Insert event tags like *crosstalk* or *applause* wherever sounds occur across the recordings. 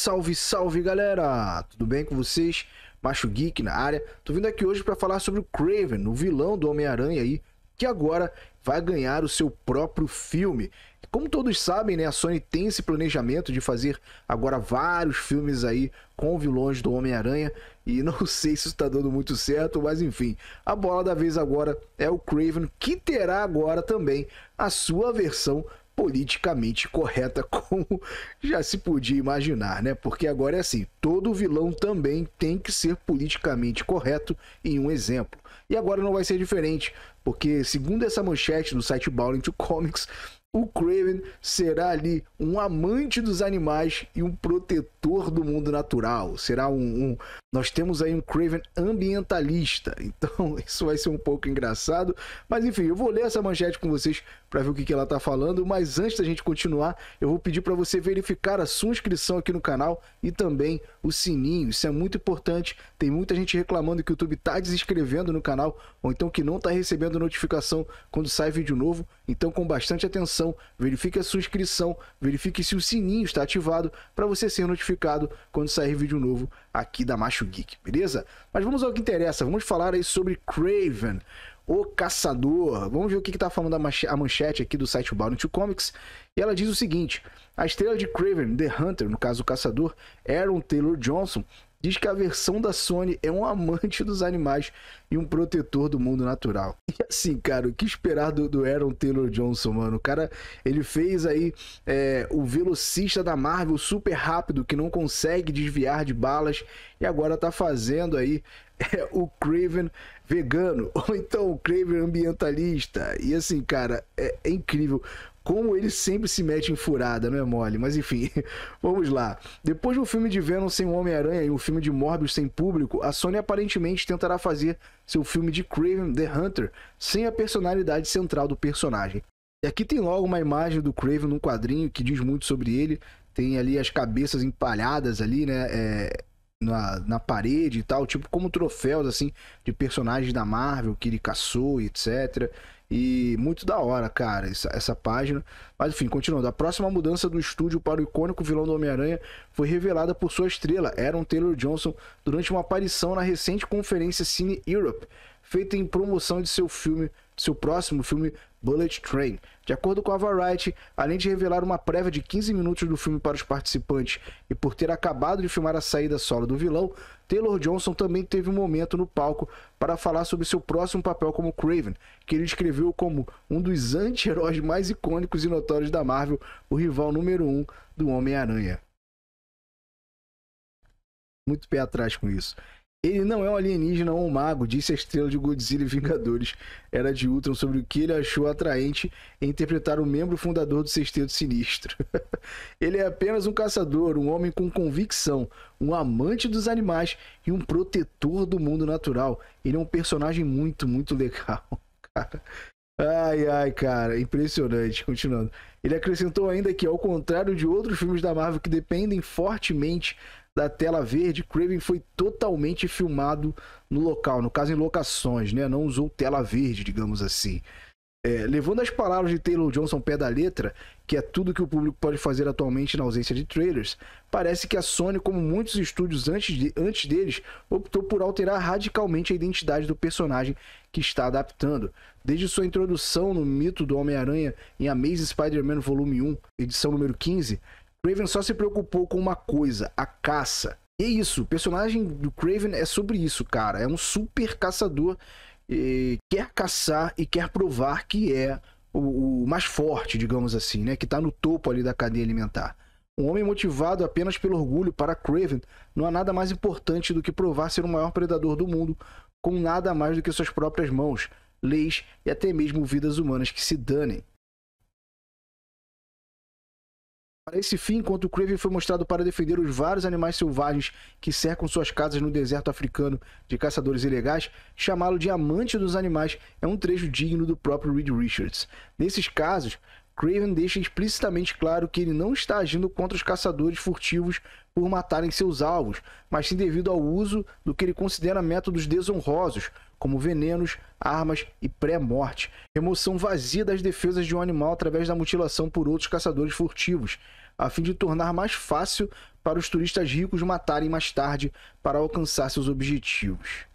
Salve, salve galera! Tudo bem com vocês? Macho Geek na área. Tô vindo aqui hoje para falar sobre o Craven, o vilão do Homem-Aranha aí, que agora vai ganhar o seu próprio filme. Como todos sabem, né, a Sony tem esse planejamento de fazer agora vários filmes aí com vilões do Homem-Aranha e *laughs* não sei se está dando muito certo, mas enfim, a bola da vez agora é o Craven que terá agora também a sua versão politicamente correta, *laughs* como já se podia imaginar, né? Porque agora é assim: todo vilão também tem que ser politicamente correto em um exemplo. E agora não vai ser diferente, porque segundo essa manchete do site Bowling to Comics, o Craven será ali um amante dos animais e um protetor do mundo natural. Será um, um, Nós temos aí um Craven ambientalista. *laughs* Então, isso vai ser um pouco engraçado. Mas enfim, eu vou ler essa manchete com vocês para ver o que, que ela está falando. Mas antes da gente continuar, eu vou pedir para você verificar a sua inscrição aqui no canal e também o sininho. Isso é muito importante. Tem muita gente reclamando que o YouTube está desinscrevendo no canal ou então que não está recebendo notificação quando sai vídeo novo. Então, com bastante atenção verifique a sua inscrição, verifique se o sininho está ativado para você ser notificado quando sair vídeo novo aqui da Macho Geek, beleza? Mas vamos ao que interessa, vamos falar aí sobre Craven, o Caçador. Vamos ver o que está falando a manchete aqui do site Bounty Comics. E ela diz o seguinte: a estrela de Craven, The Hunter, no caso o Caçador, Aaron Taylor Johnson, diz que a versão da Sony é um amante dos animais e um protetor do mundo natural. E assim, cara, o que esperar do, do Aaron Taylor Johnson, mano? O cara, ele fez aí é, o velocista da Marvel super rápido, que não consegue desviar de balas, e agora tá fazendo aí *laughs* é, o Craven vegano, *laughs* ou então o Craven ambientalista. E assim, cara, é, é incrível. Como ele sempre se mete em furada, não é mole? Mas enfim, *laughs* vamos lá. Depois de um filme de Venom sem Homem-Aranha e um filme de Morbius sem público, a Sony aparentemente tentará fazer seu filme de Craven the Hunter sem a personalidade central do personagem. E aqui tem logo uma imagem do Craven num quadrinho que diz muito sobre ele. Tem ali as cabeças empalhadas ali, né? É, na, na parede e tal, tipo como troféus assim de personagens da Marvel que ele caçou, etc. E muito da hora, cara, essa, essa página. Mas enfim, continuando. A próxima mudança do estúdio para o icônico vilão do Homem-Aranha foi revelada por sua estrela, Aaron Taylor Johnson, durante uma aparição na recente conferência Cine Europe feita em promoção de seu filme, seu próximo filme Bullet Train. De acordo com a Variety, além de revelar uma prévia de 15 minutos do filme para os participantes e por ter acabado de filmar a saída solo do vilão, Taylor Johnson também teve um momento no palco para falar sobre seu próximo papel como Craven, que ele descreveu como um dos anti-heróis mais icônicos e notórios da Marvel, o rival número um do Homem-Aranha. Muito pé atrás com isso. Ele não é um alienígena ou é um mago, disse a estrela de Godzilla e Vingadores. Era de Ultron sobre o que ele achou atraente em interpretar o membro fundador do Sexteto Sinistro. *laughs* ele é apenas um caçador, um homem com convicção, um amante dos animais e um protetor do mundo natural. Ele é um personagem muito, muito legal, *laughs* cara. Ai, ai, cara, impressionante. Continuando. Ele acrescentou ainda que, ao contrário de outros filmes da Marvel que dependem fortemente da tela verde, Craven foi totalmente filmado no local, no caso em locações, né? Não usou tela verde, digamos assim. É, levando as palavras de Taylor Johnson pé da letra, que é tudo que o público pode fazer atualmente na ausência de trailers, parece que a Sony, como muitos estúdios antes, de, antes deles, optou por alterar radicalmente a identidade do personagem que está adaptando. Desde sua introdução no mito do Homem-Aranha em Amazing Spider-Man Volume 1, edição número 15, Craven só se preocupou com uma coisa, a caça. E é isso, o personagem do Craven é sobre isso, cara. É um super caçador e quer caçar e quer provar que é o, o mais forte, digamos assim, né? Que tá no topo ali da cadeia alimentar. Um homem motivado apenas pelo orgulho para Craven, não há nada mais importante do que provar ser o maior predador do mundo com nada mais do que suas próprias mãos, leis e até mesmo vidas humanas que se danem. Para esse fim, enquanto o Craven foi mostrado para defender os vários animais selvagens que cercam suas casas no deserto africano de caçadores ilegais, chamá-lo de amante dos animais é um trecho digno do próprio Reed Richards. Nesses casos, Craven deixa explicitamente claro que ele não está agindo contra os caçadores furtivos por matarem seus alvos, mas sim devido ao uso do que ele considera métodos desonrosos, como venenos, armas e pré-morte. Remoção vazia das defesas de um animal através da mutilação por outros caçadores furtivos, a fim de tornar mais fácil para os turistas ricos matarem mais tarde para alcançar seus objetivos.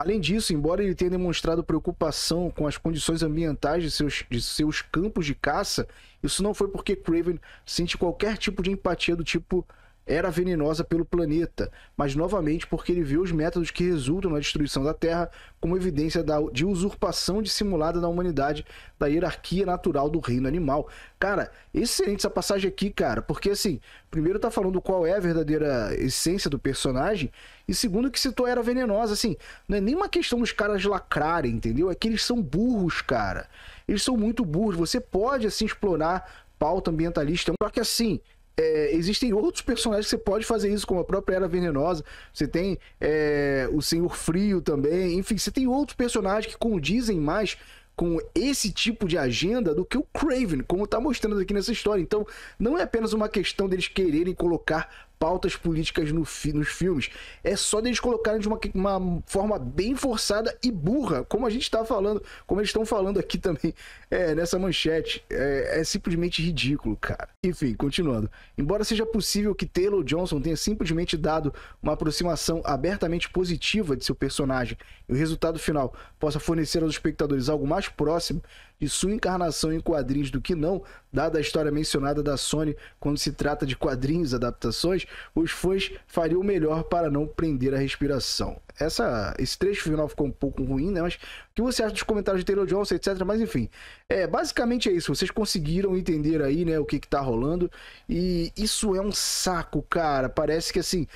Além disso, embora ele tenha demonstrado preocupação com as condições ambientais de seus, de seus campos de caça, isso não foi porque Craven sente qualquer tipo de empatia do tipo era venenosa pelo planeta, mas novamente porque ele viu os métodos que resultam na destruição da Terra como evidência da, de usurpação dissimulada da humanidade da hierarquia natural do reino animal. Cara, excelente essa passagem aqui, cara, porque assim, primeiro tá falando qual é a verdadeira essência do personagem, e segundo que citou era venenosa, assim, não é nenhuma questão dos caras lacrarem, entendeu? É que eles são burros, cara. Eles são muito burros. Você pode, assim, explorar pauta ambientalista, só que assim é, existem outros personagens que você pode fazer isso, como a própria Era Venenosa. Você tem é, o Senhor Frio também. Enfim, você tem outros personagens que condizem mais com esse tipo de agenda do que o Craven, como está mostrando aqui nessa história. Então, não é apenas uma questão deles quererem colocar pautas políticas no fi, nos filmes. É só deles colocarem de uma, uma, forma bem forçada e burra, como a gente está falando, como eles estão falando aqui também é, nessa manchete. É, é, simplesmente ridículo, cara. Enfim, continuando. Embora seja possível que Taylor Johnson tenha simplesmente dado uma aproximação abertamente positiva de seu personagem e o resultado final possa fornecer aos espectadores algo mais próximo e sua encarnação em quadrinhos do que não, dada a história mencionada da Sony quando se trata de quadrinhos e adaptações, os fãs fariam o melhor para não prender a respiração. Essa, esse trecho final ficou um pouco ruim, né? Mas o que você acha dos comentários de Taylor Johnson, etc. Mas enfim, é basicamente é isso. Vocês conseguiram entender aí, né, o que, que tá rolando. E isso é um saco, cara. Parece que assim,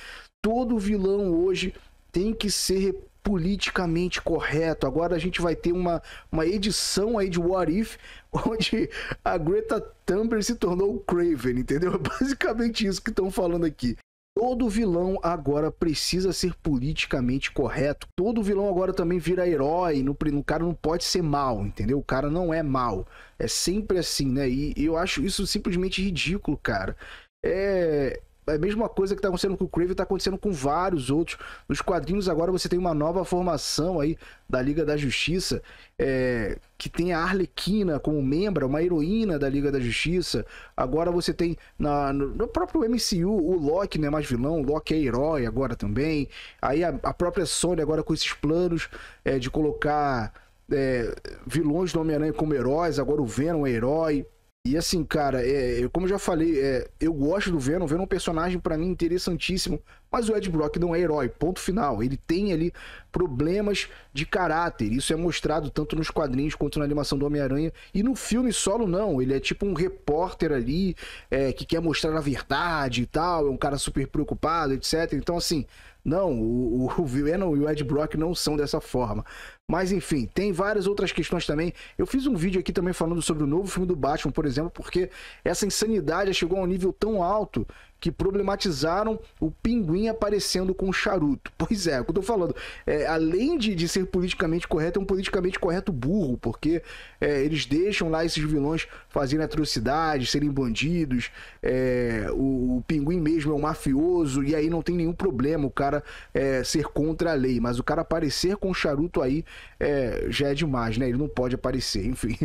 todo vilão hoje tem que ser politicamente correto. Agora a gente vai ter uma, uma edição aí de What If, *laughs* onde a Greta Thunberg se tornou o Craven, entendeu? *laughs* É basicamente isso que estão falando aqui. Todo vilão agora precisa ser politicamente correto. Todo vilão agora também vira herói. No, no cara não pode ser mal, entendeu? O cara não é mal. É sempre assim, né? E, e eu acho isso simplesmente ridículo, cara. É, é a mesma coisa que está acontecendo com o Crave, está acontecendo com vários outros. Nos quadrinhos agora você tem uma nova formação aí da Liga da Justiça, é, que tem a Arlequina como membro, uma heroína da Liga da Justiça. Agora você tem na, no, no, próprio MCU o Loki não é mais vilão, o Loki é herói agora também. Aí a, a própria Sony agora com esses planos é, de colocar é, vilões do Homem-Aranha como heróis, agora o Venom é herói. E assim, cara, é, eu, como já falei, é, eu gosto do Venom. Venom é um personagem para mim interessantíssimo, mas o Ed Brock não é herói, ponto final. Ele tem ali problemas de caráter. Isso é mostrado tanto nos quadrinhos quanto na animação do Homem-Aranha. E no filme solo, não. Ele é tipo um repórter ali é, que quer mostrar a verdade e tal. É um cara super preocupado, etc. Então, assim, não, o, o Venom e o Ed Brock não são dessa forma. Mas enfim, tem várias outras questões também. Eu fiz um vídeo aqui também falando sobre o novo filme do Batman, por exemplo, porque essa insanidade chegou a um nível tão alto que problematizaram o pinguim aparecendo com um charuto. *laughs* Pois é, é, o que eu tô falando, é, além de, de ser politicamente correto, é um politicamente correto burro, porque é, eles deixam lá esses vilões fazerem atrocidades, serem bandidos, é, o, o, pinguim mesmo é um mafioso, e aí não tem nenhum problema o cara é, ser contra a lei, mas o cara aparecer com um charuto aí é, já é demais, né? Ele não pode aparecer, *laughs* enfim.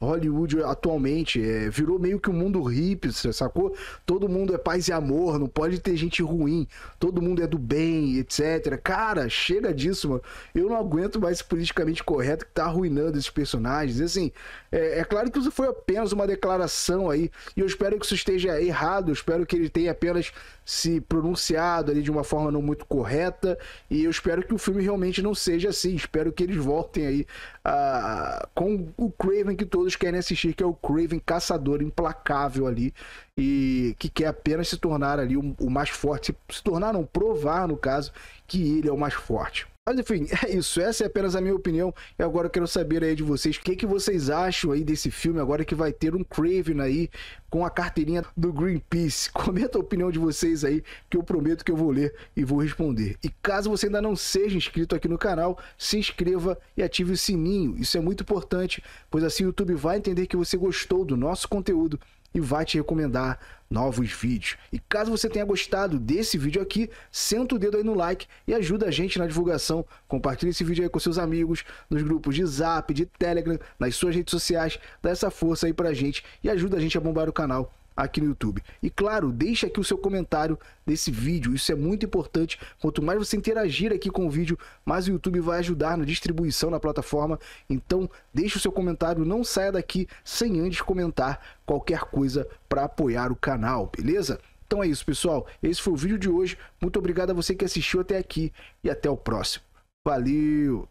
Hollywood atualmente virou meio que um mundo hippie, sacou? Todo mundo é é paz e amor, não pode ter gente ruim, todo mundo é do bem, etc. Cara, chega disso, mano. Eu não aguento mais esse politicamente correto que tá arruinando esses personagens. assim, é, é, claro que isso foi apenas uma declaração aí, e eu espero que isso esteja errado, eu espero que ele tenha apenas se pronunciado ali de uma forma não muito correta, e eu espero que o filme realmente não seja assim. Espero que eles voltem aí a, a, com o Craven que todos querem assistir, que é o Craven Caçador Implacável ali e que quer apenas se tornar ali o, o mais forte, se tornar, não, provar no caso, que ele é o mais forte. Mas enfim, *laughs* é isso. Essa é apenas a minha opinião. E agora eu quero saber aí de vocês o que, que vocês acham aí desse filme agora que vai ter um Craven aí com a carteirinha do Greenpeace. *laughs* Comenta a opinião de vocês aí, que eu prometo que eu vou ler e vou responder. E caso você ainda não seja inscrito aqui no canal, se inscreva e ative o sininho. Isso é muito importante, pois assim o YouTube vai entender que você gostou do nosso conteúdo e vai te recomendar novos vídeos. E caso você tenha gostado desse vídeo aqui, senta o dedo aí no like e ajuda a gente na divulgação. Compartilhe esse vídeo aí com seus amigos, nos grupos de Zap, de Telegram, nas suas redes sociais. Dá essa força aí pra gente e ajuda a gente a bombar o canal aqui no YouTube. E claro, deixe aqui o seu comentário desse vídeo, isso é muito importante. Quanto mais você interagir aqui com o vídeo, mais o YouTube vai ajudar na distribuição na plataforma. Então, deixe o seu comentário, não saia daqui sem antes comentar qualquer coisa para apoiar o canal, beleza? Então é isso, pessoal. Esse foi o vídeo de hoje. Muito obrigado a você que assistiu até aqui e até o próximo. Valeu!